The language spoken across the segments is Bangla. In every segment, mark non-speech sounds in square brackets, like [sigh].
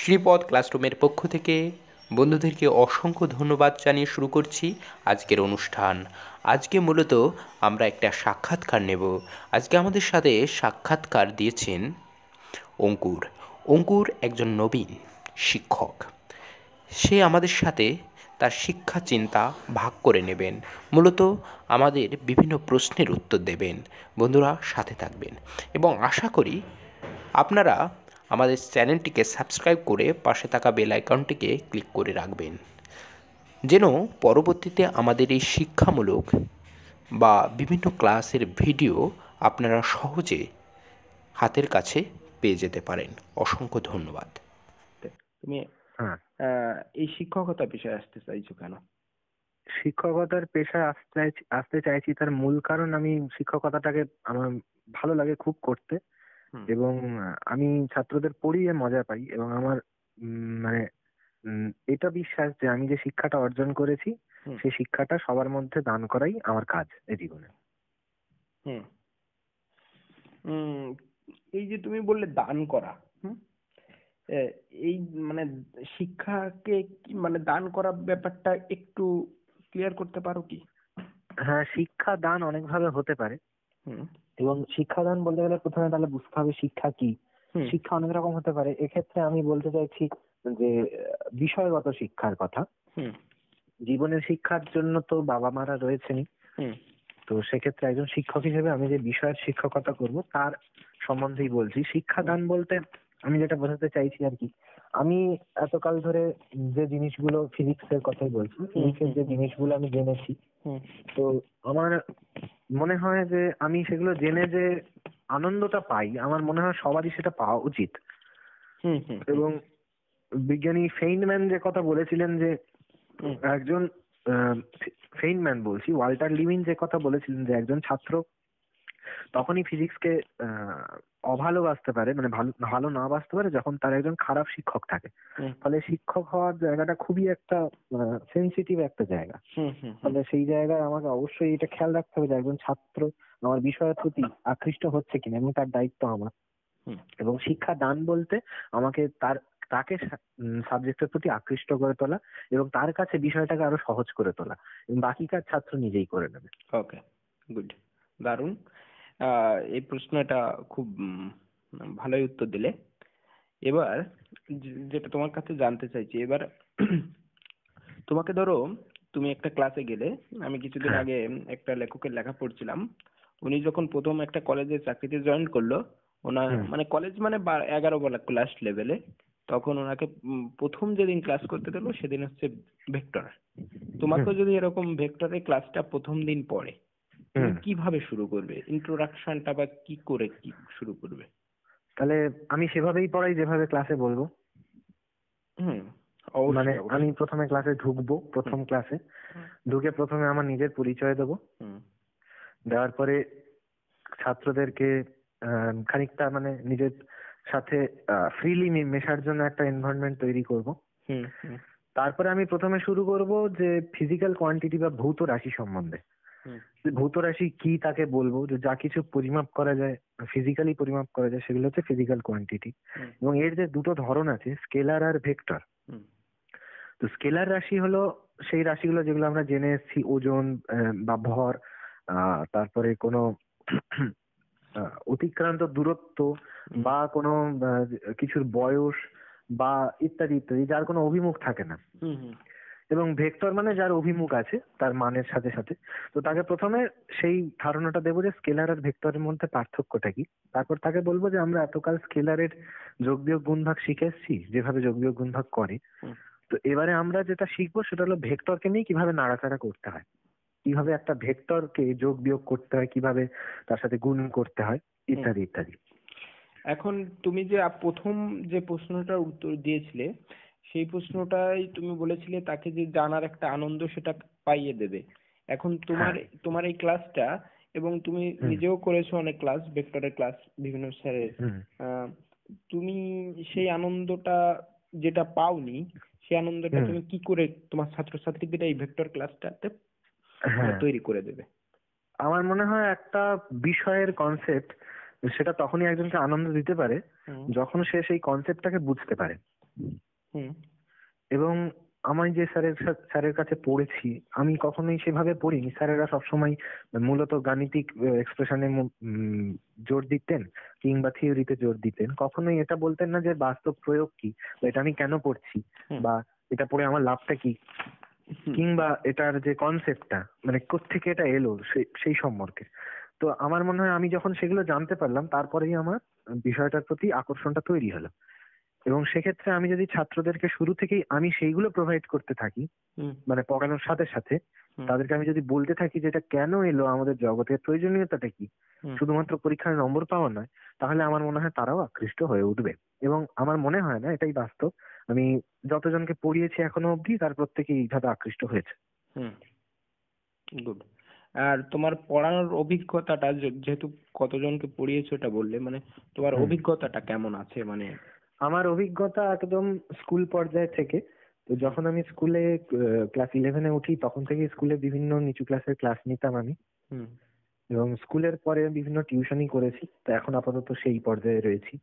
শ্রীপদ ক্লাসরুমের পক্ষ থেকে বন্ধুদেরকে অসংখ্য ধন্যবাদ জানিয়ে শুরু করছি আজকের অনুষ্ঠান আজকে মূলত আমরা একটা সাক্ষাৎকার নেব আজকে আমাদের সাথে সাক্ষাৎকার দিয়েছেন অঙ্কুর অঙ্কুর একজন নবীন শিক্ষক সে আমাদের সাথে তার শিক্ষা চিন্তা ভাগ করে নেবেন মূলত আমাদের বিভিন্ন প্রশ্নের উত্তর দেবেন বন্ধুরা সাথে থাকবেন এবং আশা করি আপনারা আমাদের চ্যানেলটিকে সাবস্ক্রাইব করে পাশে থাকা বেল আইকনটিকে ক্লিক করে রাখবেন যেন পরবর্তীতে আমাদের এই শিক্ষামূলক বা বিভিন্ন ক্লাসের ভিডিও আপনারা সহজে হাতের কাছে পেয়ে যেতে পারেন অসংখ্য ধন্যবাদ তুমি হ্যাঁ। এই শিক্ষকতা পেশায় আসতে চাইছো কেন শিক্ষকতার পেশায় আসতে আসতে চাইছি তার মূল কারণ আমি শিক্ষকতাটাকে আমার ভালো লাগে খুব করতে এবং আমি ছাত্রদের পড়িয়ে মজা পাই এবং আমার মানে এটা বিশ্বাস যে আমি যে শিক্ষাটা অর্জন করেছি সে শিক্ষাটা সবার মধ্যে দান করাই আমার কাজ এই জীবনে এই যে তুমি বললে দান করা এই মানে শিক্ষাকে কি মানে দান করা ব্যাপারটা একটু ক্লিয়ার করতে পারো কি হ্যাঁ শিক্ষা দান অনেকভাবে হতে পারে এবং শিক্ষাদান বলতে গেলে প্রথমে তাহলে বুঝতে হবে শিক্ষা কি শিক্ষা অনেক রকম হতে পারে এক্ষেত্রে আমি বলতে চাইছি যে বিষয়গত শিক্ষার কথা জীবনের শিক্ষার জন্য তো বাবা মারা রয়েছেনই তো সেক্ষেত্রে একজন শিক্ষক হিসেবে আমি যে বিষয়ের শিক্ষকতা করব তার সম্বন্ধেই বলছি শিক্ষাদান বলতে আমি যেটা বোঝাতে চাইছি আর কি আমি এতকাল ধরে যে জিনিসগুলো ফিজিক্স এর কথাই বলছি ফিজিক্সের যে জিনিসগুলো আমি জেনেছি তো আমার মনে হয় যে আমি সেগুলো জেনে যে আনন্দটা পাই আমার মনে হয় সবারই সেটা পাওয়া উচিত এবং বিজ্ঞানী ফেইনম্যান যে কথা বলেছিলেন যে একজন ফেইনম্যান বলছি ওয়াল্টার লিভিন যে কথা বলেছিলেন যে একজন ছাত্র তখনই ফিজিক্সকে অভালোবাসতে পারে মানে ভালো ভালো না বাসতে পারে যখন তার একজন খারাপ শিক্ষক থাকে ফলে শিক্ষক হওয়ার জায়গাটা খুবই একটা সেন্সিটিভ একটা জায়গা ফলে সেই জায়গায় আমাকে অবশ্যই এটা খেয়াল রাখতে হবে যে একজন ছাত্র আমার বিষয়ের প্রতি আকৃষ্ট হচ্ছে কিনা এবং তার দায়িত্ব আমার এবং শিক্ষা দান বলতে আমাকে তার তাকে সাবজেক্টের প্রতি আকৃষ্ট করে তোলা এবং তার কাছে বিষয়টাকে আরো সহজ করে তোলা বাকি কাজ ছাত্র নিজেই করে নেবে ওকে গুড দারুণ আহ এই প্রশ্নটা খুব ভালোই উত্তর দিলে এবার যেটা তোমার কাছে জানতে চাইছি এবার [clears throat] তোমাকে ধরো তুমি একটা ক্লাসে গেলে আমি কিছুদিন হ্যাঁ। আগে একটা লেখকের লেখা পড়ছিলাম উনি যখন প্রথম একটা কলেজে চাকরিতে জয়েন করলো ওনার হ্যাঁ। মানে কলেজ মানে এগারো বলা ক্লাস লেভেলে তখন ওনাকে প্রথম যেদিন ক্লাস করতে দিল সেদিন হচ্ছে ভেক্টর তোমাকেও হ্যাঁ। যদি এরকম ভেক্টরে ক্লাসটা প্রথম দিন পড়ে কিভাবে শুরু করবে ইন্ট্রোডাকশনটা বা কি করে কি শুরু করবে তাহলে আমি সেভাবেই পড়াই যেভাবে ক্লাসে বলবো হুম মানে আমি প্রথমে ক্লাসে ঢুকবো প্রথম ক্লাসে ঢুকে প্রথমে আমার নিজের পরিচয় দেবো দেওয়ার পরে ছাত্রদেরকে খানিকটা মানে নিজের সাথে ফ্রিলি মেশার জন্য একটা এনভায়রনমেন্ট তৈরি করব তারপরে আমি প্রথমে শুরু করব যে ফিজিক্যাল কোয়ান্টিটি বা ভৌত রাশি সম্বন্ধে রাশি কি তাকে বলবো যে যা কিছু পরিমাপ করা যায় ফিজিক্যালি পরিমাপ করা যায় সেগুলো হচ্ছে ফিজিক্যাল কোয়ান্টিটি এবং এর যে দুটো ধরন আছে স্কেলার আর ভেক্টর তো স্কেলার রাশি হলো সেই রাশিগুলো যেগুলো আমরা জেনে এসেছি ওজন বা ভর তারপরে কোনো [clears throat] অতিক্রান্ত দূরত্ব বা কোনো কিছুর বয়স বা ইত্যাদি ইত্যাদি যার কোনো অভিমুখ থাকে না এবং ভেক্টর মানে যার অভিমুখ আছে তার মানের সাথে সাথে তো তাকে প্রথমে সেই ধারণাটা দেবো যে স্কেলার আর ভেক্টরের মধ্যে পার্থক্যটা কি তারপর তাকে বলবো যে আমরা এতকাল স্কেলারের যোগ বিয়োগ গুণভাগ শিখে এসেছি যেভাবে যোগ বিয়োগ গুণভাগ করে তো এবারে আমরা যেটা শিখবো সেটা হলো ভেক্টরকে নিয়ে কিভাবে নাড়াচাড়া করতে হয় কিভাবে একটা ভেক্টরকে যোগ বিয়োগ করতে হয় কিভাবে তার সাথে গুণ করতে হয় ইত্যাদি ইত্যাদি এখন তুমি যে প্রথম যে প্রশ্নটার উত্তর দিয়েছিলে সেই প্রশ্নটাই তুমি বলেছিলে তাকে যে জানার একটা আনন্দ সেটা পাইয়ে দেবে এখন তোমার হ্যাঁ। তোমার এই ক্লাসটা এবং তুমি নিজেও করেছো অনেক ক্লাস ভেক্টরের ক্লাস বিভিন্ন স্যারের আহ তুমি সেই আনন্দটা যেটা পাওনি সেই আনন্দটা তুমি কি করে তোমার ছাত্রছাত্রীদের এই ভেক্টর ক্লাসটাতে মানে হ্যাঁ। তৈরি করে দেবে আমার মনে হয় একটা বিষয়ের কনসেপ্ট সেটা তখনই একজনকে আনন্দ দিতে পারে যখন সে সেই কনসেপ্টটাকে বুঝতে পারে এবং আমি যে স্যারের স্যারের কাছে পড়েছি আমি কখনোই সেভাবে পড়িনি স্যারেরা সবসময় মূলত গাণিতিক এক্সপ্রেশনে জোর দিতেন কিংবা থিওরিতে জোর দিতেন কখনোই এটা বলতেন না যে বাস্তব প্রয়োগ কি বা এটা আমি কেন পড়ছি বা এটা পড়ে আমার লাভটা কি কিংবা এটার যে কনসেপ্টটা মানে কোত্থেকে এটা এলো সেই সম্পর্কে তো আমার মনে হয় আমি যখন সেগুলো জানতে পারলাম তারপরেই আমার বিষয়টার প্রতি আকর্ষণটা তৈরি হলো এবং সেক্ষেত্রে আমি যদি ছাত্রদেরকে শুরু থেকেই আমি সেইগুলো প্রোভাইড করতে থাকি মানে পড়ানোর সাথে সাথে তাদেরকে আমি যদি বলতে থাকি যে এটা কেন এলো আমাদের জগতের প্রয়োজনীয়তাটা কি শুধুমাত্র পরীক্ষার নম্বর পাওয়া নয় তাহলে আমার মনে হয় তারাও আকৃষ্ট হয়ে উঠবে এবং আমার মনে হয় না এটাই বাস্তব আমি যতজনকে পড়িয়েছি এখনো অবধি তার প্রত্যেকে এইভাবে আকৃষ্ট হয়েছে গুড আর তোমার পড়ানোর অভিজ্ঞতাটা যেহেতু কতজনকে পড়িয়েছো এটা বললে মানে তোমার অভিজ্ঞতাটা কেমন আছে মানে আমার অভিজ্ঞতা একদম স্কুল পর্যায় থেকে তো যখন আমি স্কুলে ক্লাস ইলেভেনে উঠি তখন থেকে স্কুলে বিভিন্ন নিচু ক্লাসের ক্লাস নিতাম আমি এবং স্কুলের পরে বিভিন্ন টিউশনই করেছি তো এখন আপাতত সেই পর্যায়ে রয়েছি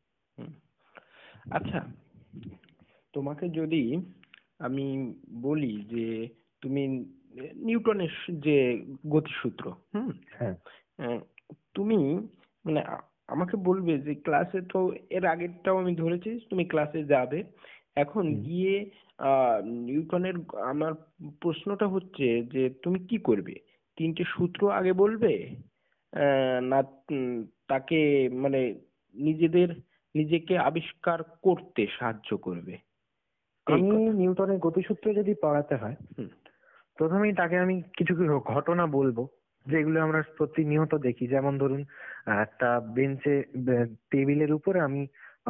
আচ্ছা তোমাকে যদি আমি বলি যে তুমি নিউটনের যে গতিসূত্র হুম হ্যাঁ তুমি মানে আমাকে বলবে যে ক্লাসে তো এর আগেরটাও আমি ধরেছি তুমি ক্লাসে যাবে এখন গিয়ে আহ নিউটনের আমার প্রশ্নটা হচ্ছে যে তুমি কি করবে তিনটে সূত্র আগে বলবে আহ না তাকে মানে নিজেদের নিজেকে আবিষ্কার করতে সাহায্য করবে আমি নিউটনের গতিসূত্র যদি পড়াতে হয় প্রথমেই তাকে আমি কিছু কিছু ঘটনা বলবো যেগুলো আমরা প্রতিনিয়ত দেখি যেমন ধরুন একটা বেঞ্চে টেবিলের উপরে আমি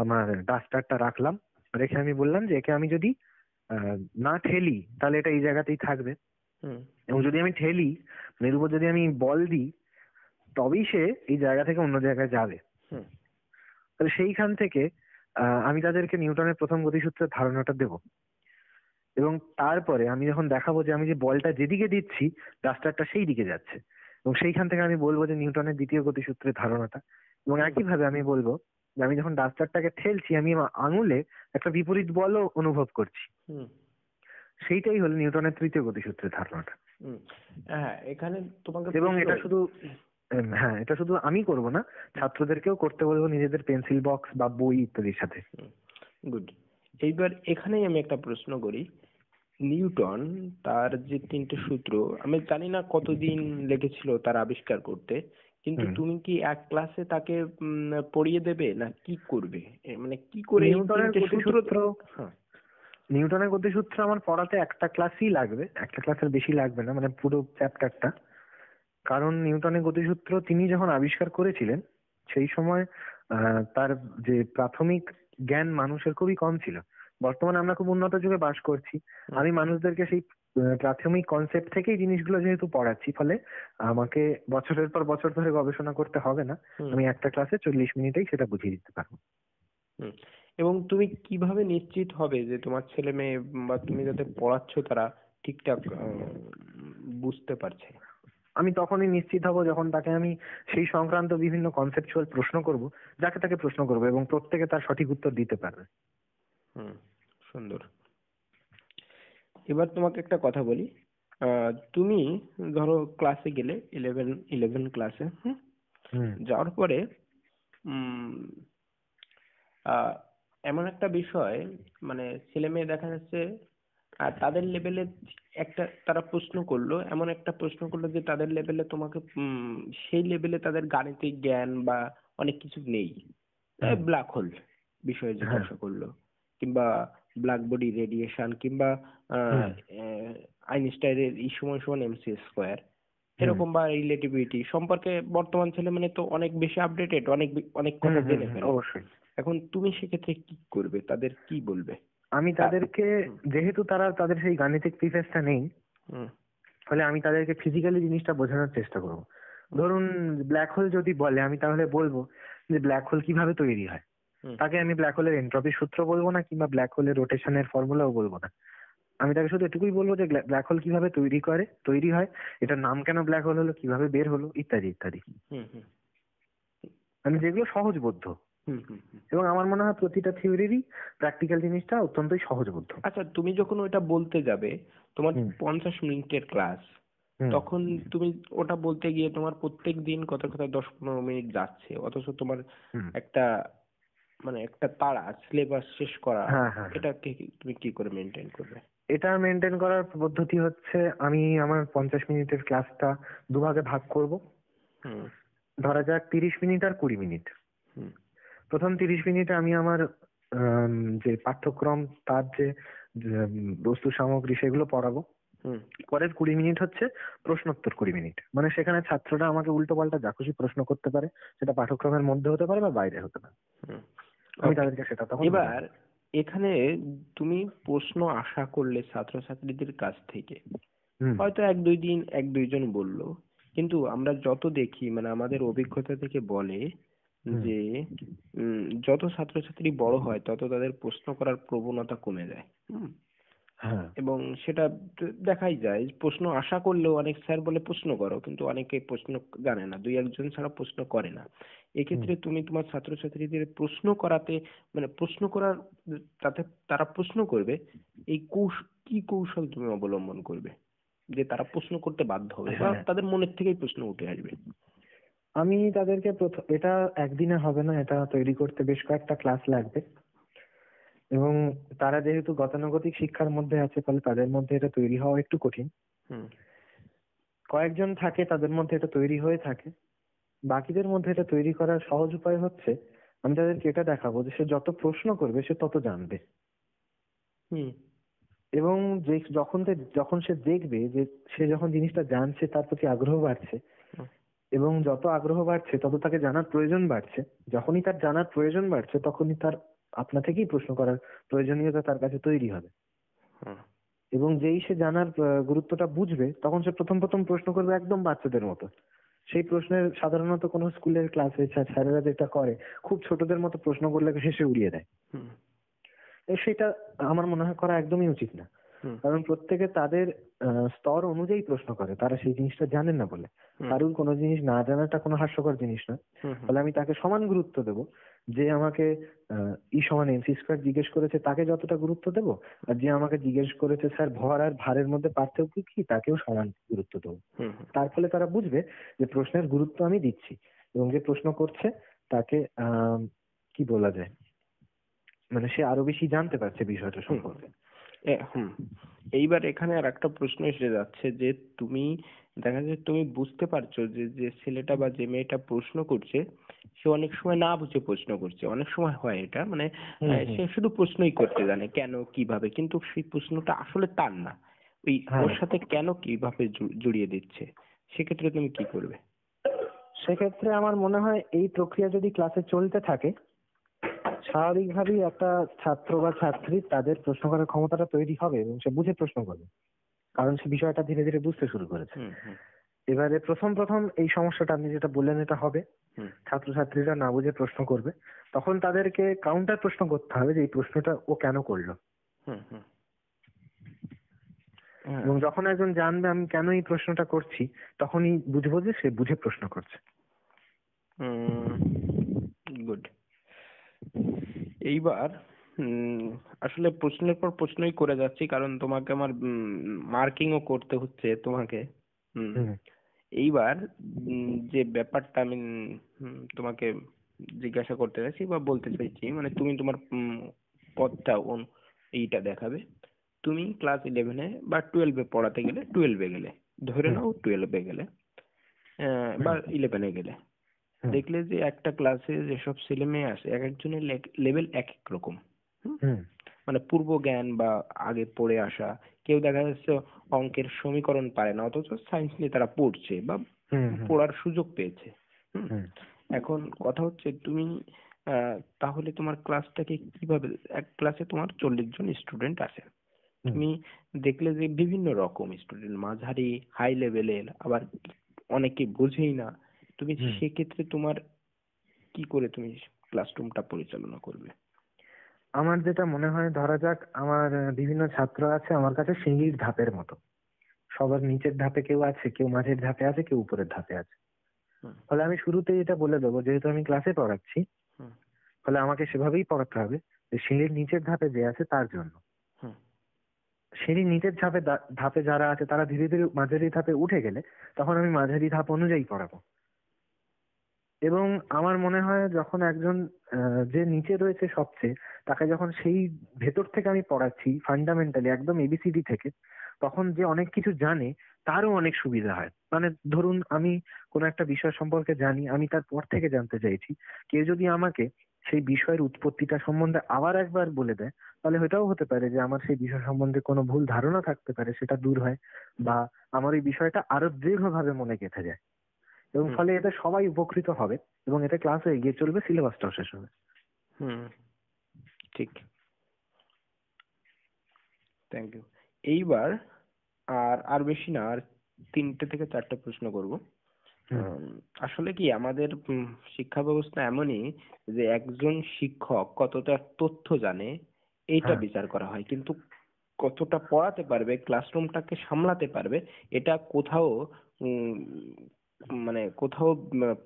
আমার ডাস্টারটা রাখলাম রেখে আমি বললাম যে একে আমি যদি না ঠেলি তাহলে এটা এই জায়গাতেই থাকবে এবং যদি আমি ঠেলি মানে এর উপর যদি আমি বল দিই তবেই সে এই জায়গা থেকে অন্য জায়গায় যাবে তাহলে সেইখান থেকে আমি তাদেরকে নিউটনের প্রথম গতিসূত্রের ধারণাটা দেব এবং তারপরে আমি যখন দেখাবো যে আমি যে বলটা যেদিকে দিচ্ছি ডাস্টারটা সেই দিকে যাচ্ছে এবং সেইখান থেকে আমি বলবো যে নিউটনের দ্বিতীয় গতিসূত্রের ধারণাটা এবং একইভাবে আমি বলবো যে আমি যখন ডাস্টারটাকে ঠেলছি আমি আঙুলে একটা বিপরীত বলও অনুভব করছি সেইটাই হলো নিউটনের তৃতীয় গতিসূত্রের ধারণাটা হ্যাঁ এখানে তোমাকে এবং এটা শুধু হ্যাঁ এটা শুধু আমি করব না ছাত্রদেরকেও করতে বলবো নিজেদের পেন্সিল বক্স বা বই ইত্যাদির সাথে গুড এইবার এখানেই আমি একটা প্রশ্ন করি নিউটন তার যে তিনটে সূত্র আমি জানি না কতদিন লেগেছিল তার আবিষ্কার করতে কিন্তু তুমি কি এক ক্লাসে তাকে উম পড়িয়ে দেবে না কি করবে মানে কি করে হ্যাঁ। নিউটনের গতিসূত্র সূত্র আমার পড়াতে একটা ক্লাসই লাগবে একটা ক্লাসের বেশি লাগবে না মানে পুরো চ্যাপ্টারটা কারণ নিউটনের গতিসূত্র তিনি যখন আবিষ্কার করেছিলেন সেই সময় তার যে প্রাথমিক জ্ঞান মানুষের খুবই কম ছিল বর্তমানে আমরা খুব উন্নত যুগে বাস করছি আমি মানুষদেরকে সেই প্রাথমিক কনসেপ্ট থেকেই জিনিসগুলো যেহেতু পড়াচ্ছি ফলে আমাকে বছরের পর বছর ধরে গবেষণা করতে হবে না আমি একটা ক্লাসে চল্লিশ মিনিটেই সেটা বুঝিয়ে দিতে পারবো এবং তুমি কিভাবে নিশ্চিত হবে যে তোমার ছেলে মেয়ে বা তুমি যাদের পড়াচ্ছ তারা ঠিকঠাক বুঝতে পারছে আমি তখনই নিশ্চিত হব যখন তাকে আমি সেই সংক্রান্ত বিভিন্ন কনসেপচুয়াল প্রশ্ন করব যাকে তাকে প্রশ্ন করব এবং প্রত্যেকে তার সঠিক উত্তর দিতে পারবে হুম সুন্দর। এবার তোমাকে একটা কথা বলি আহ তুমি ধরো class এ গেলে eleven eleven class এ হম যাওয়ার পরে উম আহ এমন একটা বিষয় মানে ছেলে মেয়ে দেখা যাচ্ছে আর তাদের level এর একটা তারা প্রশ্ন করলো এমন একটা প্রশ্ন করলো যে তাদের level এ তোমাকে উম সেই level এ তাদের গাণিতিক জ্ঞান বা অনেক কিছু নেই হ্যাঁ। black hole বিষয়ে জিজ্ঞাসা হ্যাঁ। করলো কিংবা black body radiation কিংবা আহ Einstein এর E সমান সমান M square এরকম বা relativity সম্পর্কে বর্তমান ছেলে মানে তো অনেক বেশি updated অনেক অনেক কথা জেনে ফেলে অবশ্যই এখন তুমি সেক্ষেত্রে কি করবে তাদের কি বলবে আমি তাদেরকে যেহেতু তারা তাদের সেই গাণিতিক প্রিফেসটা নেই ফলে আমি তাদেরকে ফিজিক্যালি জিনিসটা বোঝানোর চেষ্টা করব ধরুন ব্ল্যাক হোল যদি বলে আমি তাহলে বলবো যে ব্ল্যাক হোল কিভাবে তৈরি হয় তাকে আমি ব্ল্যাক হোলের এন্ট্রপির সূত্র বলবো না কিংবা ব্ল্যাক হোলের রোটেশনের ফর্মুলাও বলবো না আমি তাকে শুধু এটুকুই বলবো যে ব্ল্যাক হোল কিভাবে তৈরি করে তৈরি হয় এটার নাম কেন ব্ল্যাক হোল হলো কিভাবে বের হলো ইত্যাদি ইত্যাদি মানে যেগুলো সহজবোধ্য এবং আমার মনে হয় প্রতিটা থিওরিরই প্র্যাকটিক্যাল জিনিসটা অত্যন্তই সহজবোধ্য আচ্ছা তুমি যখন ওটা বলতে যাবে তোমার পঞ্চাশ মিনিটের ক্লাস তখন তুমি ওটা বলতে গিয়ে তোমার প্রত্যেক দিন কত কথা দশ পনেরো মিনিট যাচ্ছে অথচ তোমার একটা মানে একটা তাড়া সিলেবাস শেষ করা হ্যাঁ, হ্যাঁ, হ্যাঁ। এটা তুমি কি করে মেনটেন করবে এটা মেনটেন করার পদ্ধতি হচ্ছে আমি আমার পঞ্চাশ মিনিটের ক্লাসটা দুভাগে ভাগ করব ধরা যাক তিরিশ মিনিট আর কুড়ি মিনিট প্রথম তিরিশ মিনিটে আমি আমার যে পাঠ্যক্রম তার যে বস্তু সামগ্রী সেগুলো পড়াবো পরের কুড়ি মিনিট হচ্ছে প্রশ্নোত্তর কুড়ি মিনিট মানে সেখানে ছাত্ররা আমাকে উল্টো পাল্টা যা খুশি প্রশ্ন করতে পারে সেটা পাঠ্যক্রমের মধ্যে হতে পারে বা বাইরে হতে পারে আমি তাদেরকে সেটা তখন এবার এখানে তুমি প্রশ্ন আশা করলে ছাত্রছাত্রীদের কাছ থেকে হয়তো এক দুই দিন এক দুইজন বলল কিন্তু আমরা যত দেখি মানে আমাদের অভিজ্ঞতা থেকে বলে যে উম যত ছাত্রছাত্রী বড় হয় তত তাদের প্রশ্ন করার প্রবণতা কমে যায় হম হ্যাঁ। এবং সেটা দেখাই যায় প্রশ্ন আশা করলেও অনেক স্যার বলে প্রশ্ন করো কিন্তু অনেকে প্রশ্ন জানে না দুই একজন ছাড়া প্রশ্ন করে না এক্ষেত্রে তুমি তোমার ছাত্রছাত্রীদের প্রশ্ন করাতে মানে প্রশ্ন করার তাতে তারা প্রশ্ন করবে এই কৌশ কি কৌশল তুমি অবলম্বন করবে যে তারা প্রশ্ন করতে বাধ্য হবে বা হ্যাঁ। তাদের মনের থেকেই প্রশ্ন উঠে আসবে আমি তাদেরকে প্রথম এটা একদিনে হবে না এটা তৈরি করতে বেশ কয়েকটা ক্লাস লাগবে এবং তারা যেহেতু গতানুগতিক শিক্ষার মধ্যে আছে ফলে তাদের মধ্যে এটা তৈরি হওয়া একটু কঠিন কয়েকজন থাকে তাদের মধ্যে এটা তৈরি হয়ে থাকে বাকিদের মধ্যে এটা তৈরি করার সহজ উপায় হচ্ছে আমি তাদেরকে এটা দেখাবো যে সে যত প্রশ্ন করবে সে তত জানবে এবং যে যখন যখন সে দেখবে যে সে যখন জিনিসটা জানছে তার প্রতি আগ্রহ বাড়ছে এবং যত আগ্রহ বাড়ছে তত তাকে জানার প্রয়োজন বাড়ছে যখনই তার জানার প্রয়োজন বাড়ছে তখনই তার আপনা থেকেই প্রশ্ন করার প্রয়োজনীয়তা তার কাছে তৈরি হবে এবং যেই সে জানার গুরুত্বটা বুঝবে তখন সে প্রথম প্রথম প্রশ্ন করবে একদম বাচ্চাদের মতো সেই প্রশ্নের সাধারণত কোনো স্কুলের ক্লাসে স্যারেরা যেটা করে খুব ছোটদের মতো প্রশ্ন করলে শেষে উড়িয়ে দেয় সেটা আমার মনে হয় করা একদমই উচিত না কারণ প্রত্যেকে তাদের স্তর অনুযায়ী প্রশ্ন করে তারা সেই জিনিসটা জানেন না বলে কারুর কোনো জিনিস না জানাটা কোনো হাস্যকর জিনিস না তাহলে আমি তাকে সমান গুরুত্ব দেব যে আমাকে ই সমান এম সি স্কোয়ার জিজ্ঞেস করেছে তাকে যতটা গুরুত্ব দেব আর যে আমাকে জিজ্ঞেস করেছে স্যার ভর আর ভারের মধ্যে পার্থক্য কি তাকেও সমান গুরুত্ব দেবো তার ফলে তারা বুঝবে যে প্রশ্নের গুরুত্ব আমি দিচ্ছি এবং যে প্রশ্ন করছে তাকে কি বলা যায় মানে সে আরো বেশি জানতে পারছে বিষয়টা সম্পর্কে হুম এইবার এখানে আর একটা প্রশ্ন এসে যাচ্ছে যে তুমি দেখা যায় তুমি বুঝতে পারছো যে যে ছেলেটা বা যে মেয়েটা প্রশ্ন করছে সে অনেক সময় না বুঝে প্রশ্ন করছে অনেক সময় হয় এটা মানে সে শুধু প্রশ্নই করতে জানে কেন কিভাবে কিন্তু সেই প্রশ্নটা আসলে তার না ওই হ্যাঁ। ওর সাথে কেন কিভাবে জড়িয়ে দিচ্ছে সেক্ষেত্রে তুমি কি করবে সেক্ষেত্রে আমার মনে হয় এই প্রক্রিয়া যদি ক্লাসে চলতে থাকে স্বাভাবিকভাবেই একটা ছাত্র বা ছাত্রী তাদের প্রশ্ন করার ক্ষমতাটা তৈরি হবে এবং সে বুঝে প্রশ্ন করবে কারণ সে বিষয়টা ধীরে ধীরে বুঝতে শুরু করেছে এবারে প্রথম প্রথম এই সমস্যাটা আপনি যেটা বললেন এটা হবে ছাত্রছাত্রীরা না বুঝে প্রশ্ন করবে তখন তাদেরকে কাউন্টার প্রশ্ন করতে হবে যে এই প্রশ্নটা ও কেন করলো এবং যখন একজন জানবে আমি কেন এই প্রশ্নটা করছি তখনই বুঝবো যে সে বুঝে প্রশ্ন করছে এইবার উম আসলে প্রশ্নের পর প্রশ্নই করে যাচ্ছি কারণ তোমাকে আমার উম marking ও করতে হচ্ছে তোমাকে হম এইবার উম যে ব্যাপারটা আমি উম তোমাকে জিজ্ঞাসা করতে চাইছি বা বলতে চাইছি মানে তুমি তোমার উম পথটা এইটা দেখাবে তুমি ক্লাস eleven এ বা twelve এ পড়াতে গেলে twelve এ গেলে ধরে নাও twelve এ গেলে আহ বা eleven এ গেলে দেখলে যে একটা ক্লাসে যেসব ছেলে মেয়ে আসে এক একজনের লেভেল এক এক রকম মানে পূর্ব জ্ঞান বা আগে পড়ে আসা কেউ দেখা যাচ্ছে অঙ্কের সমীকরণ পারে না অথচ সায়েন্স নিয়ে তারা পড়ছে বা পড়ার সুযোগ পেয়েছে এখন কথা হচ্ছে তুমি তাহলে তোমার ক্লাসটাকে কিভাবে এক ক্লাসে তোমার চল্লিশ জন স্টুডেন্ট আছে তুমি দেখলে যে বিভিন্ন রকম স্টুডেন্ট মাঝারি হাই লেভেলের আবার অনেকে বোঝেই না তুমি সেক্ষেত্রে তোমার কি করে তুমি ক্লাসরুমটা পরিচালনা করবে আমার যেটা মনে হয় ধরা যাক আমার বিভিন্ন ছাত্র আছে আমার কাছে সিঁড়ির ধাপের মতো সবার নিচের ধাপে কেউ আছে কেউ মাঝের ধাপে আছে কেউ উপরের ধাপে আছে ফলে আমি শুরুতেই এটা বলে দেবো যেহেতু আমি ক্লাসে পড়াচ্ছি ফলে আমাকে সেভাবেই পড়াতে হবে যে সিঁড়ির নিচের ধাপে যে আছে তার জন্য সিঁড়ির নিচের ধাপে ধাপে যারা আছে তারা ধীরে ধীরে মাঝারি ধাপে উঠে গেলে তখন আমি মাঝারি ধাপ অনুযায়ী পড়াবো এবং আমার মনে হয় যখন একজন যে নিচে রয়েছে সবচেয়ে তাকে যখন সেই ভেতর থেকে আমি পড়াচ্ছি ফান্ডামেন্টালি একদম এবিসিডি থেকে তখন যে অনেক কিছু জানে তারও অনেক সুবিধা হয় মানে ধরুন আমি কোনো একটা বিষয় সম্পর্কে জানি আমি তার পর থেকে জানতে চাইছি কেউ যদি আমাকে সেই বিষয়ের উৎপত্তিটা সম্বন্ধে আবার একবার বলে দেয় তাহলে ওইটাও হতে পারে যে আমার সেই বিষয় সম্বন্ধে কোনো ভুল ধারণা থাকতে পারে সেটা দূর হয় বা আমার ওই বিষয়টা আরো দৃঢ়ভাবে মনে গেঁথে যায় এবং ফলে এতে সবাই উপকৃত হবে এবং এটা ক্লাসও এগিয়ে চলবে সিলেবাসটাও শেষ হবে ঠিক থ্যাংক ইউ এইবার আর আর বেশি না আর তিনটে থেকে চারটে প্রশ্ন করব আসলে কি আমাদের শিক্ষা ব্যবস্থা এমনই যে একজন শিক্ষক কতটা তথ্য জানে এইটা হ্যাঁ। বিচার করা হয় কিন্তু কতটা পড়াতে পারবে ক্লাসরুমটাকে সামলাতে পারবে এটা কোথাও মানে কোথাও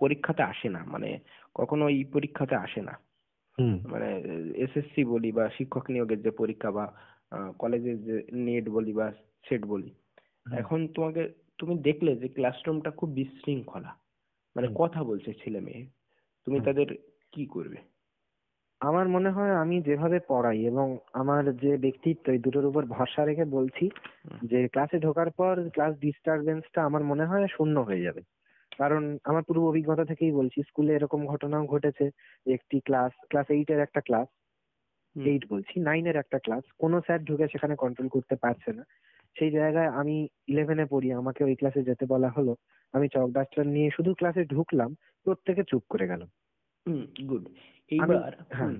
পরীক্ষাতে আসে না মানে কখনো এই পরীক্ষাতে আসে না মানে SSC বলি বা শিক্ষক নিয়োগের যে পরীক্ষা বা কলেজের যে NET বলি বা SET বলি এখন তোমাকে তুমি দেখলে যে classroom টা খুব বিশৃঙ্খলা মানে কথা বলছে ছেলে মেয়ে তুমি তাদের কি করবে? আমার মনে হয় আমি যেভাবে পড়াই এবং আমার যে ব্যক্তিত্ব এই দুটোর উপর ভরসা রেখে বলছি যে ক্লাসে ঢোকার পর ক্লাস disturbance টা আমার মনে হয় শূন্য হয়ে যাবে। কারণ আমার পূর্ব অভিজ্ঞতা থেকেই বলছি স্কুলে এরকম ঘটনাও ঘটেছে একটি ক্লাস ক্লাস এইটের একটা ক্লাস এইট বলছি নাইনের একটা ক্লাস কোনো স্যার ঢুকে সেখানে কন্ট্রোল করতে পারছে না সেই জায়গায় আমি ইলেভেনে পড়ি আমাকে ওই ক্লাসে যেতে বলা হলো আমি চক ডাস্টার নিয়ে শুধু ক্লাসে ঢুকলাম প্রত্যেকে চুপ করে গেল গুড এইবার হ্যাঁ।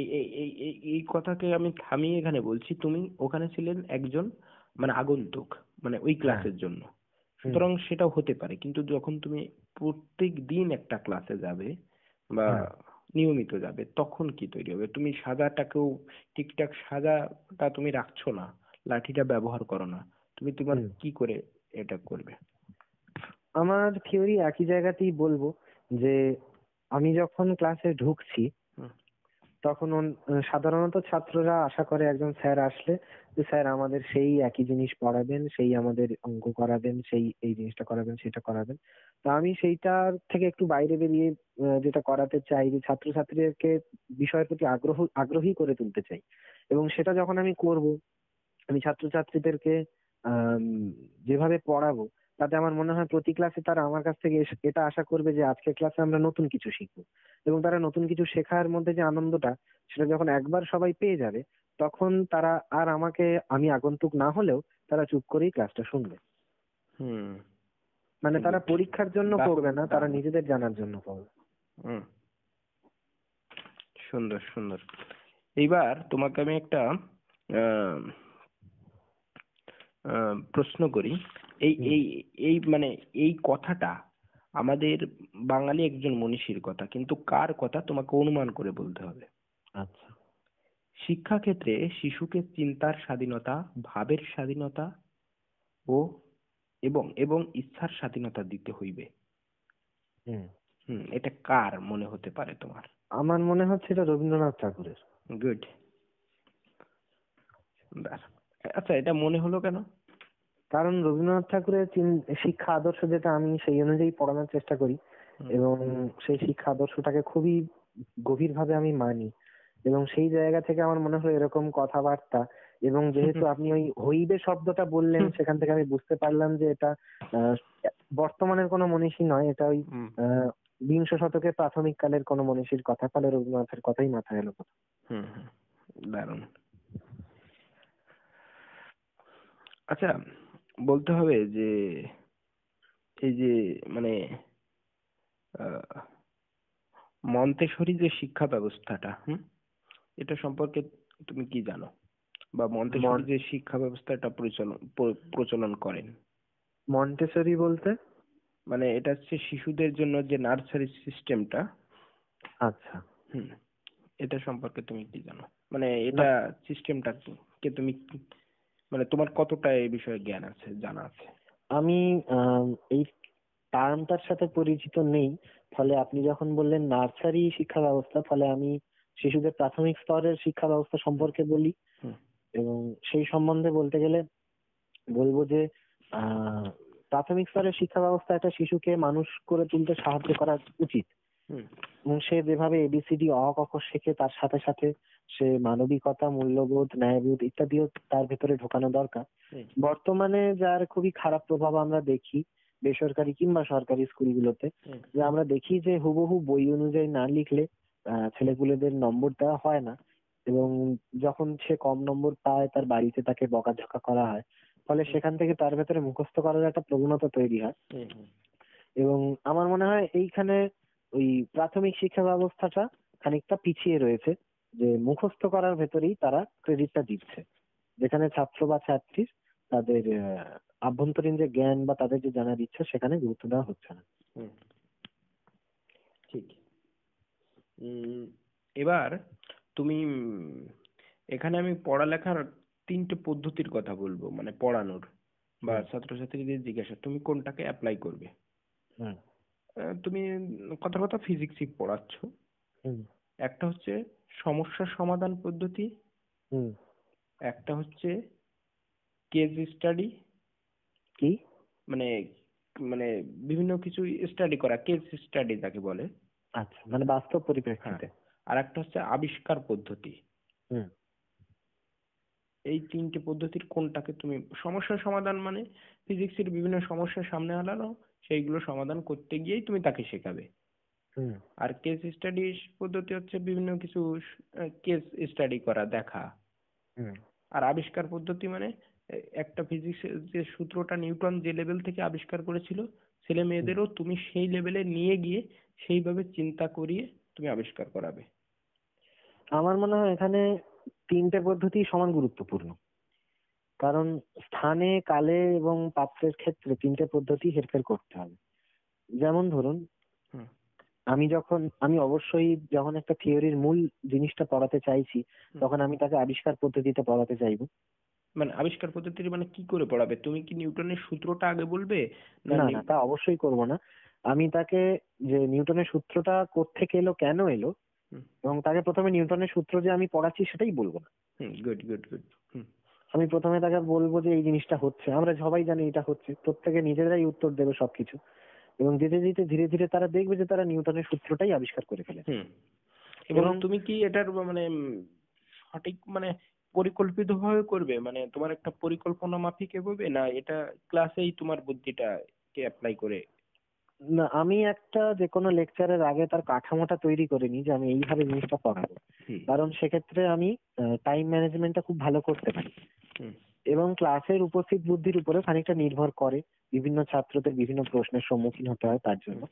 এই এই এই কথাকে আমি থামিয়ে এখানে বলছি তুমি ওখানে ছিলেন একজন মানে আগন্তুক মানে ওই ক্লাসের হ্যাঁ। জন্য সুতরাং সেটা হতে পারে কিন্তু যখন তুমি প্রত্যেক দিন একটা class এ যাবে বা হ্যাঁ। নিয়মিত যাবে তখন কি তৈরি হবে? তুমি সাজাটাকেও ঠিকঠাক সাজাটা তুমি রাখছো না, লাঠিটা ব্যবহার করো না, তুমি তোমার কি করে এটা করবে? আমার theory একই জায়গাতেই বলবো যে আমি যখন class এ ঢুকছি তখন সাধারণত ছাত্ররা আশা করে একজন স্যার আসলে যে স্যার আমাদের সেই একই জিনিস পড়াবেন, সেই আমাদের অঙ্ক করাবেন, সেই এই জিনিসটা করাবেন, সেটা করাবেন। তো আমি সেইটার থেকে একটু বাইরে বেরিয়ে যেটা করাতে চাই যে ছাত্রছাত্রীদেরকে বিষয়ের প্রতি আগ্রহ আগ্রহী করে তুলতে চাই এবং সেটা যখন আমি করব আমি ছাত্রছাত্রীদেরকে যেভাবে পড়াবো তাতে আমার মনে হয় প্রতি ক্লাসে তারা আমার কাছ থেকে এটা আশা করবে যে আজকের ক্লাসে আমরা নতুন কিছু শিখবো এবং তারা নতুন কিছু শেখার মধ্যে যে আনন্দটা সেটা যখন একবার সবাই পেয়ে যাবে তখন তারা আর আমাকে আমি আগন্তুক না হলেও তারা চুপ করেই ক্লাসটা শুনবে মানে তারা পরীক্ষার জন্য করবে না তারা নিজেদের জানার জন্য করবে সুন্দর সুন্দর এইবার তোমাকে আমি একটা প্রশ্ন করি এই এই এই মানে এই কথাটা আমাদের বাঙালি একজন মনীষীর কথা কিন্তু কার কথা তোমাকে অনুমান করে বলতে হবে আচ্ছা শিক্ষা ক্ষেত্রে শিশুকে চিন্তার স্বাধীনতা, ভাবের স্বাধীনতা ও এবং এবং ইচ্ছার স্বাধীনতা দিতে হইবে হুম এটা কার মনে হতে পারে তোমার আমার মনে হচ্ছে এটা রবীন্দ্রনাথ ঠাকুরের গুড আচ্ছা এটা মনে হলো কেন কারণ রবীন্দ্রনাথ ঠাকুরের শিক্ষা আদর্শ যেটা আমি সেই অনুযায়ী পড়ানোর চেষ্টা করি এবং সেই শিক্ষা আদর্শটাকে খুবই গভীরভাবে আমি মানি এবং সেই জায়গা থেকে আমার মনে হয় এরকম কথাবার্তা এবং [laughs] যেহেতু আপনি ওই হইবে শব্দটা বললেন সেখান থেকে আমি বুঝতে পারলাম যে এটা বর্তমানের কোনো মনীষী নয় এটা ওই বিংশ শতকের প্রাথমিক কালের কোনো মনীষীর কথা ফলে রবীন্দ্রনাথের কথাই মাথায় এলো হুম আচ্ছা বলতে হবে যে এই যে মানে আহ মন্তেশ্বরী যে শিক্ষা ব্যবস্থাটা হম এটা সম্পর্কে তুমি কি জানো? বা মন্তেশ্বরি যে শিক্ষা ব্যবস্থাটা প্রচলন প্রচলন করেন মন্তেশ্বরি বলতে? মানে এটা হচ্ছে শিশুদের জন্য যে নার্সারি সিস্টেমটা আচ্ছা হম এটা সম্পর্কে তুমি কি জানো? মানে এটা সিস্টেমটা কি? কে তুমি মানে তোমার কতটা এই বিষয়ে জ্ঞান আছে জানা আছে আমি আহ এই টার্মটার সাথে পরিচিত নেই ফলে আপনি যখন বললেন নার্সারি শিক্ষা ব্যবস্থা ফলে আমি শিশুদের প্রাথমিক স্তরের শিক্ষা ব্যবস্থা সম্পর্কে বলি এবং সেই সম্বন্ধে বলতে গেলে বলবো যে প্রাথমিক স্তরের শিক্ষা ব্যবস্থা একটা শিশুকে মানুষ করে তুলতে সাহায্য করা উচিত এবং সে যেভাবে এবিসিডি অ ক খ শেখে তার সাথে সাথে সে মানবিকতা মূল্যবোধ ন্যায়বোধ ইত্যাদিও তার ভেতরে ঢোকানো দরকার বর্তমানে যার খুবই খারাপ প্রভাব আমরা দেখি বেসরকারি কিংবা সরকারি স্কুলগুলোতে যে আমরা দেখি যে হুবহু বই অনুযায়ী না লিখলে ছেলেপুলেদের নম্বর দেওয়া হয় না এবং যখন সে কম নম্বর পায় তার বাড়িতে তাকে বকাঝকা করা হয় ফলে সেখান থেকে তার ভেতরে মুখস্থ করার একটা প্রবণতা তৈরি হয় এবং আমার মনে হয় এইখানে ওই প্রাথমিক শিক্ষা ব্যবস্থাটা খানিকটা পিছিয়ে রয়েছে যে মুখস্থ করার ভেতরেই তারা ক্রেডিটটা দিচ্ছে যেখানে ছাত্র বা ছাত্রীর তাদের আভ্যন্তরীণ যে জ্ঞান বা তাদের যে জানার ইচ্ছা সেখানে গুরুত্ব দেওয়া হচ্ছে না ঠিক এবার তুমি এখানে আমি পড়ালেখার তিনটে পদ্ধতির কথা বলবো মানে পড়ানোর বা ছাত্রছাত্রীদের জিজ্ঞাসা তুমি কোনটাকে অ্যাপ্লাই করবে হুম তুমি কথা কথা physics-ই পড়াচ্ছ একটা হচ্ছে সমস্যার সমাধান পদ্ধতি একটা হচ্ছে case study কি? মানে মানে বিভিন্ন কিছু study করা case study যাকে বলে আচ্ছা মানে বাস্তব পরিপ্রেক্ষিতে হ্যাঁ, আর একটা হচ্ছে আবিষ্কার পদ্ধতি হুম এই তিনটে পদ্ধতির কোনটাকে তুমি সমস্যা সমাধান মানে physics এর বিভিন্ন সমস্যা সামনে আনানো সেইগুলো সমাধান করতে গিয়েই তুমি তাকে শেখাবে আর case study পদ্ধতি হচ্ছে বিভিন্ন কিছু case study করা দেখা আর আবিষ্কার পদ্ধতি মানে একটা physics এর যে সূত্রটা নিউটন যে level থেকে আবিষ্কার করেছিল ছেলে মেয়েদেরও তুমি সেই level এ নিয়ে গিয়ে সেইভাবে চিন্তা করিয়ে তুমি আবিষ্কার করাবে আমার মনে হয় এখানে তিনটে পদ্ধতি সমান গুরুত্বপূর্ণ কারণ স্থানে কালে এবং পাত্রের ক্ষেত্রে তিনটে পদ্ধতি হেরফের করতে হবে যেমন ধরুন আমি যখন আমি অবশ্যই যখন একটা থিওরির মূল জিনিসটা পড়াতে চাইছি তখন আমি তাকে আবিষ্কার পদ্ধতিতে পড়াতে চাইবো মানে আবিষ্কার পদ্ধতি মানে কি করে পড়াবে তুমি কি নিউটনের সূত্রটা আগে বলবে না না তা অবশ্যই করব না আমি তাকে যে নিউটনের সূত্রটা কোত্থেকে এলো কেন এলো এবং তাকে প্রথমে নিউটনের সূত্র যে আমি পড়াচ্ছি সেটাই বলবো না গুড গুড গুড আমি প্রথমে তাকে বলবো যে এই জিনিসটা হচ্ছে আমরা সবাই জানি এটা হচ্ছে প্রত্যেকে নিজেরাই উত্তর দেবে সবকিছু এবং যেতে যেতে ধীরে ধীরে তারা দেখবে যে তারা নিউটনের সূত্রটাই আবিষ্কার করে ফেলেছে এবং তুমি কি এটার মানে সঠিক মানে পরিকল্পিত ভাবে করবে মানে তোমার একটা পরিকল্পনা মাফিক এগোবে না এটা ক্লাসেই তোমার বুদ্ধিটা কে অ্যাপ্লাই করে না আমি একটা যে কোনো লেকচারের আগে তার কাঠামোটা তৈরি করে নিই যে আমি এইভাবে জিনিসটা পড়াবো কারণ সেক্ষেত্রে আমি টাইম ম্যানেজমেন্টটা খুব ভালো করতে পারি এবং ক্লাসের উপস্থিত বুদ্ধির উপরে খানিকটা নির্ভর করে বিভিন্ন ছাত্রদের বিভিন্ন প্রশ্নের সম্মুখীন হতে হয় তার জন্য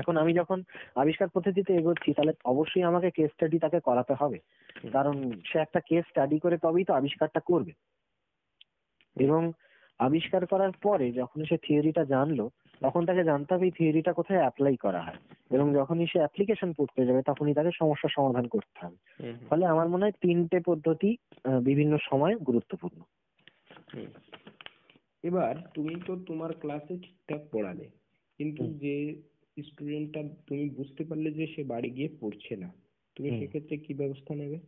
এখন আমি যখন আবিষ্কার পদ্ধতিতে এগোচ্ছি তাহলে অবশ্যই আমাকে কেস স্টাডি তাকে করাতে হবে কারণ সে একটা কেস স্টাডি করে তবেই তো আবিষ্কারটা করবে এবং আবিষ্কার করার পরে যখন সে থিওরিটা জানলো তখন তাকে জানতে হবে এই থিওরিটা কোথায় অ্যাপ্লাই করা হয় এবং যখনই সে অ্যাপ্লিকেশন করতে যাবে তখনই তাকে সমস্যা সমাধান করতে হবে ফলে আমার মনে হয় তিনটে পদ্ধতি বিভিন্ন সময় গুরুত্বপূর্ণ এবার তুমি তো তোমার ক্লাসে ঠিকঠাক পড়ালে কিন্তু যে স্টুডেন্টটা তুমি বুঝতে পারলে যে সে বাড়ি গিয়ে পড়ছে না তুমি সেক্ষেত্রে কি ব্যবস্থা নেবে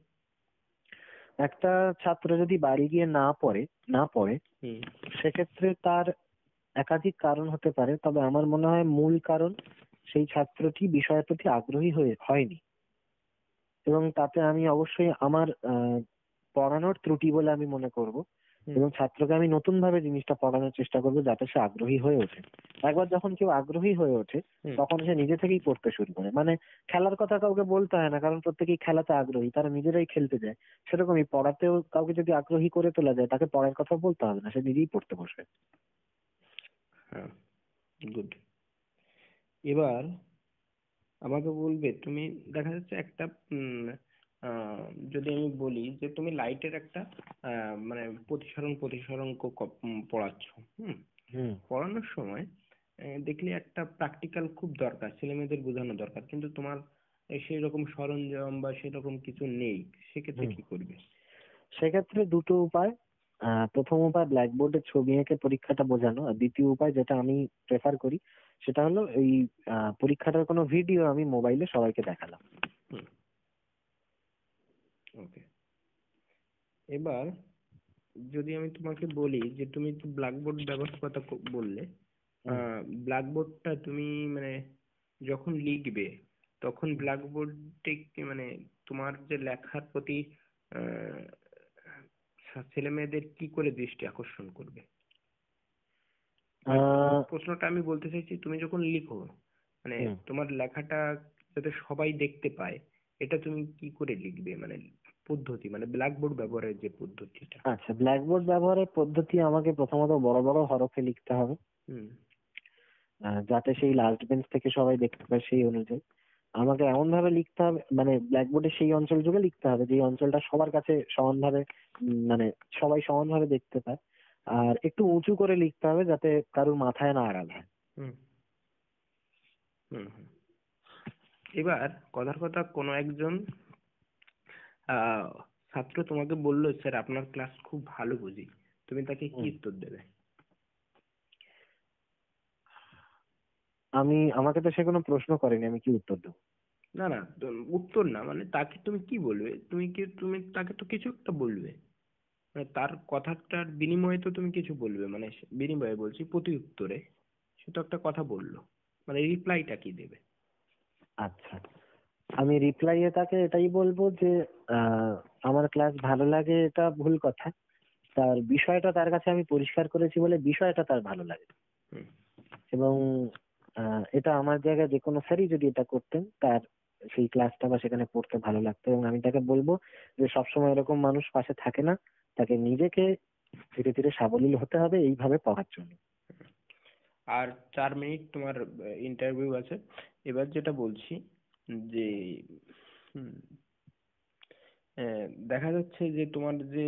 একটা ছাত্র যদি বাড়ি গিয়ে না পড়ে না পড়ে সেক্ষেত্রে তার একাধিক কারণ হতে পারে তবে আমার মনে হয় মূল কারণ সেই ছাত্রটি বিষয়ের প্রতি আগ্রহী হয়ে হয়নি এবং তাতে আমি অবশ্যই আমার পড়ানোর ত্রুটি বলে আমি মনে করব এবং ছাত্রকে আমি নতুন ভাবে জিনিসটা পড়ানোর চেষ্টা করবো যাতে সে আগ্রহী হয়ে ওঠে একবার যখন কেউ আগ্রহী হয়ে ওঠে তখন সে নিজে থেকেই পড়তে শুরু করে মানে খেলার কথা কাউকে বলতে হয় না কারণ প্রত্যেকেই খেলাতে আগ্রহী তারা নিজেরাই খেলতে যায় সেরকমই পড়াতেও কাউকে যদি আগ্রহী করে তোলা যায় তাকে পড়ার কথা বলতে হবে না সে নিজেই পড়তে বসবে হ্যাঁ good এবার আমাকে বলবে তুমি দেখা যাচ্ছে একটা উম আহ যদি আমি বলি যে তুমি light এর একটা আহ মানে প্রতিসরণ প্রতিসরণ পড়াচ্ছ হম পড়ানোর সময় আহ দেখলে একটা practical খুব দরকার ছেলে মেয়েদের বোঝানো দরকার কিন্তু তোমার সেই রকম সরঞ্জাম বা সেরকম কিছু নেই সেক্ষেত্রে কি করবে? সেক্ষেত্রে দুটো উপায় আহ প্রথম উপায় blackboard এ ছবি এঁকে পরীক্ষাটা বোঝানো আর দ্বিতীয় উপায় যেটা আমি prefer করি সেটা হলো এই আহ পরীক্ষাটার কোনো video আমি মোবাইলে সবাইকে দেখালাম এবার যদি আমি তোমাকে বলি যে তুমি একটু blackboard ব্যবহার কথা বললে আহ blackboard টা তুমি মানে যখন লিখবে তখন blackboard এ মানে তোমার যে লেখার প্রতি আহ আচ্ছা, ছেলে মেয়েদের কি করে দৃষ্টি আকর্ষণ করবে প্রশ্নটা আমি বলতে চাইছি তুমি যখন লিখো মানে তোমার লেখাটা যাতে সবাই দেখতে পায় এটা তুমি কি করে লিখবে মানে পদ্ধতি মানে ব্ল্যাকবোর্ড ব্যবহারের যে পদ্ধতিটা আচ্ছা ব্ল্যাকবোর্ড ব্যবহারের পদ্ধতি আমাকে প্রথমত বড় বড় হরফে লিখতে হবে যাতে সেই লাস্ট বেঞ্চ থেকে সবাই দেখতে পায় সেই অনুযায়ী আমাকে এমন ভাবে লিখতে হবে মানে ব্ল্যাকবোর্ডে সেই অঞ্চল জুড়ে লিখতে হবে যে অঞ্চলটা সবার কাছে সমানভাবে মানে সবাই সমানভাবে দেখতে পায় আর একটু উঁচু করে লিখতে হবে যাতে কারোর মাথায় না আড়াল হয় এবার কথার কথা কোনো একজন ছাত্র তোমাকে বলল স্যার আপনার ক্লাস খুব ভালো বুঝি তুমি তাকে কি উত্তর দেবে আমি আমাকে তো সে কোনো প্রশ্ন করেনি আমি কি উত্তর দেবো না না উত্তর না মানে তাকে তুমি কি বলবে তুমি কি তুমি তাকে তো কিছু একটা বলবে মানে তার কথাটার বিনিময়ে তো তুমি কিছু বলবে মানে বিনিময়ে বলছি প্রতি উত্তরে সে তো একটা কথা বললো মানে reply টা কি দেবে আচ্ছা আমি reply এ তাকে এটাই বলবো যে আহ আমার ক্লাস ভালো লাগে এটা ভুল কথা তার বিষয়টা তার কাছে আমি পরিষ্কার করেছি বলে বিষয়টা তার ভালো লাগে এবং এটা আমার জায়গায় যে কোনো স্যারই যদি এটা করতেন তার সেই ক্লাসটা বা সেখানে পড়তে ভালো লাগতো এবং আমি তাকে বলবো যে সবসময় এরকম মানুষ পাশে থাকে না তাকে নিজেকে ধীরে ধীরে সাবলীল হতে হবে এইভাবে পড়ার জন্য আর চার মিনিট তোমার ইন্টারভিউ আছে এবার যেটা বলছি যে দেখা যাচ্ছে যে তোমার যে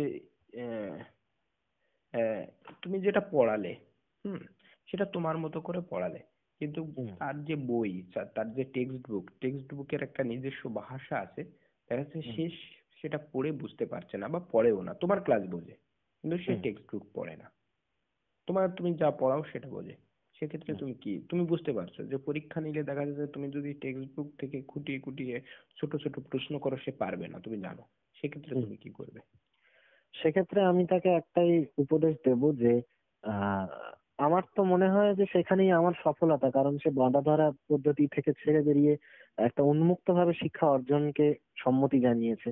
তুমি যেটা পড়ালে হুম সেটা তোমার মতো করে পড়ালে কিন্তু তার যে বই তার যে text book text book এর একটা নিজস্ব ভাষা আছে দেখা যাচ্ছে সে সেটা পড়ে বুঝতে পারছে না বা পড়েও না তোমার class বোঝে কিন্তু সে text book পড়ে না তোমার তুমি যা পড়াও সেটা বোঝে সেক্ষেত্রে তুমি কি তুমি বুঝতে পারছো যে পরীক্ষা নিলে দেখা যাচ্ছে তুমি যদি text book থেকে খুঁটিয়ে খুঁটিয়ে ছোট ছোট প্রশ্ন করো সে পারবে না তুমি জানো সেক্ষেত্রে তুমি কি করবে সেক্ষেত্রে আমি তাকে একটাই উপদেশ দেব যে আহ আমার তো মনে হয় যে সেখানেই আমার সফলতা কারণ সে বাঁধা ধরা পদ্ধতি থেকে ছেড়ে বেরিয়ে একটা উন্মুক্ত ভাবে শিক্ষা অর্জনকে সম্মতি জানিয়েছে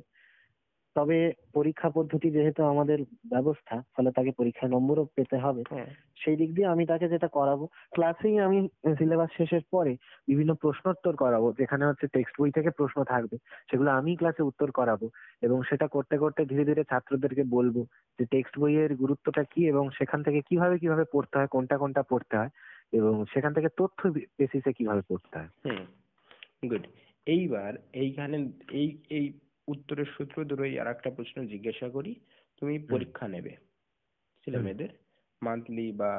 তবে পরীক্ষা পদ্ধতি যেহেতু আমাদের ব্যবস্থা ফলে তাকে পরীক্ষায় নম্বরও পেতে হবে হ্যাঁ। সেই দিক দিয়ে আমি তাকে যেটা করাবো ক্লাসেই আমি সিলেবাস শেষের পরে বিভিন্ন প্রশ্নোত্তর করাবো যেখানে হচ্ছে টেক্সট বই থেকে প্রশ্ন থাকবে সেগুলো আমিই ক্লাসে উত্তর করাবো এবং সেটা করতে করতে ধীরে ধীরে ছাত্রদেরকে বলবো যে টেক্সট বইয়ের গুরুত্বটা কি এবং সেখান থেকে কিভাবে কিভাবে পড়তে হয় কোনটা কোনটা পড়তে হয় এবং সেখান থেকে তথ্য বেসিসে কিভাবে পড়তে হয় গুড এইবার এইখানে এই এই উত্তরের সূত্র ধরেই একটা প্রশ্ন জিজ্ঞাসা করি তুমি পরীক্ষা নেবে ছেলে মেয়েদের monthly বা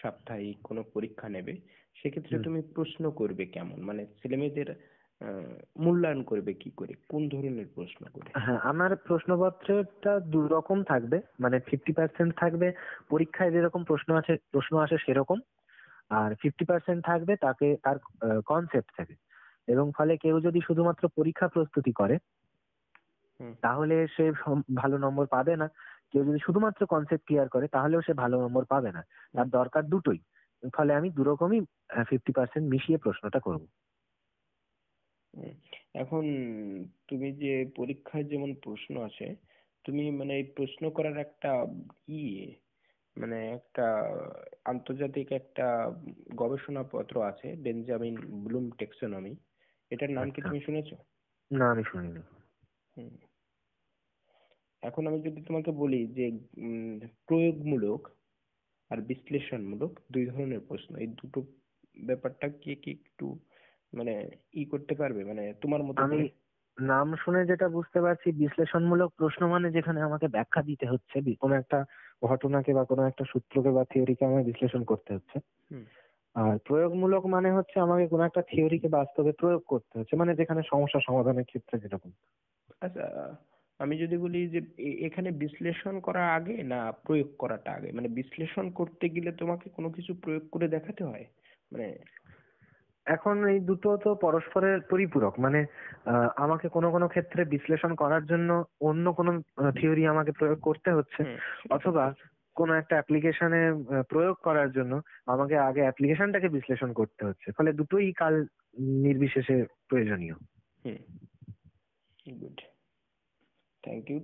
সাপ্তাহিক কোনো পরীক্ষা নেবে সেক্ষেত্রে তুমি প্রশ্ন করবে কেমন মানে ছেলে মেয়েদের মূল্যায়ন করবে কি করে কোন ধরনের প্রশ্ন করে? হ্যাঁ আমার প্রশ্নপত্রটা দুরকম থাকবে মানে ফিফটি পার্সেন্ট থাকবে পরীক্ষায় যেরকম প্রশ্ন আসে প্রশ্ন আসে সেরকম আর ফিফটি পার্সেন্ট থাকবে তাকে তার কনসেপ্ট থাকে এবং ফলে কেউ যদি শুধুমাত্র পরীক্ষা প্রস্তুতি করে তাহলে সে ভালো নম্বর পাবে না কেউ যদি শুধুমাত্র কনসেপ্ট ক্লিয়ার করে তাহলেও সে ভালো নম্বর পাবে না তার দরকার দুটোই ফলে আমি দুরকমই ফিফটি পার্সেন্ট মিশিয়ে প্রশ্নটা করব এখন তুমি যে পরীক্ষায় যেমন প্রশ্ন আছে তুমি মানে এই প্রশ্ন করার একটা ই ইয়ে, মানে একটা আন্তর্জাতিক একটা গবেষণা পত্র আছে বেঞ্জামিন ব্লুম টেক্সোনমি এটার নাম কি আচ্ছা। তুমি শুনেছো না আমি শুনিনি এখন আমি যদি তোমাকে বলি যে উম প্রয়োগমূলক আর বিশ্লেষণমূলক দুই ধরনের প্রশ্ন এই দুটো ব্যাপারটা কি কি একটু মানে ই করতে পারবে মানে তোমার মতো আমি নাম শুনে যেটা বুঝতে পারছি বিশ্লেষণমূলক প্রশ্ন মানে যেখানে আমাকে ব্যাখ্যা দিতে হচ্ছে কোনো একটা ঘটনাকে বা কোনো একটা সূত্রকে বা থিওরিকে আমাকে বিশ্লেষণ করতে হচ্ছে আর প্রয়োগমূলক মানে হচ্ছে আমাকে কোনো একটা থিওরিকে বাস্তবে প্রয়োগ করতে হচ্ছে মানে যেখানে সমস্যা সমাধানের ক্ষেত্রে যেরকম আচ্ছা আমি যদি বলি যে এখানে বিশ্লেষণ করা আগে না প্রয়োগ করাটা আগে মানে বিশ্লেষণ করতে গেলে তোমাকে কোনো কিছু প্রয়োগ করে দেখাতে হয় মানে এখন এই দুটো তো পরস্পরের পরিপূরক মানে আমাকে কোনো কোনো ক্ষেত্রে বিশ্লেষণ করার জন্য অন্য কোনো থিওরি আমাকে প্রয়োগ করতে হচ্ছে অথবা কোনো একটা অ্যাপ্লিকেশনে প্রয়োগ করার জন্য আমাকে আগে অ্যাপ্লিকেশনটাকে বিশ্লেষণ করতে হচ্ছে ফলে দুটোই কাল নির্বিশেষে প্রয়োজনীয় হুম গুড Thank you.